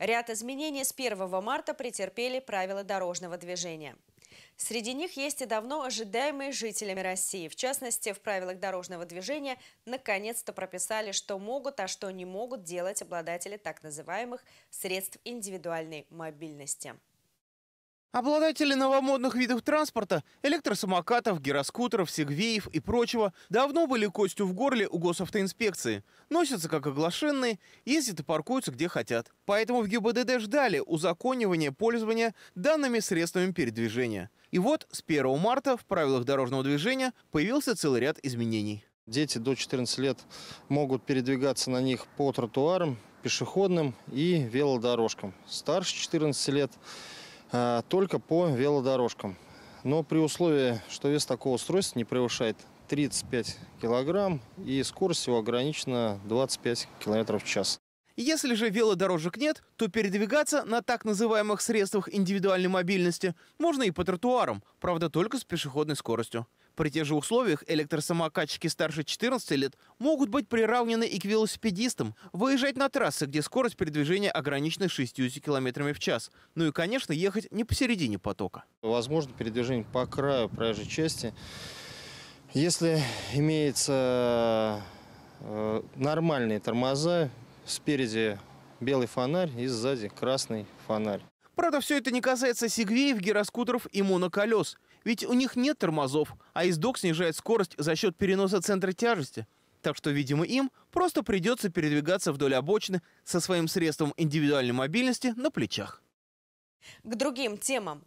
Ряд изменений с 1 марта претерпели правила дорожного движения. Среди них есть и давно ожидаемые жителями России. В частности, в правилах дорожного движения наконец-то прописали, что могут, а что не могут делать обладатели так называемых средств индивидуальной мобильности. Обладатели новомодных видов транспорта, электросамокатов, гироскутеров, сегвеев и прочего давно были костью в горле у госавтоинспекции. Носятся как оглашенные, ездят и паркуются где хотят. Поэтому в ГИБДД ждали узаконивания пользования данными средствами передвижения. И вот с 1 марта в правилах дорожного движения появился целый ряд изменений. Дети до 14 лет могут передвигаться на них по тротуарам, пешеходным и велодорожкам. Старше 14 лет – а, только по велодорожкам. Но при условии, что вес такого устройства не превышает 35 килограмм и скорость его ограничена 25 километров в час. Если же велодорожек нет, то передвигаться на так называемых средствах индивидуальной мобильности можно и по тротуарам, правда только с пешеходной скоростью. При тех же условиях электросамокатчики старше 14 лет могут быть приравнены и к велосипедистам, выезжать на трассы, где скорость передвижения ограничена 60 км в час. Ну и, конечно, ехать не посередине потока. Возможно передвижение по краю проезжей части. Если имеется э, нормальные тормоза, спереди белый фонарь и сзади красный фонарь. Правда, все это не касается сегвеев, гироскутеров и моноколес. Ведь у них нет тормозов, а издок снижает скорость за счет переноса центра тяжести. Так что, видимо, им просто придется передвигаться вдоль обочины со своим средством индивидуальной мобильности на плечах. К другим темам.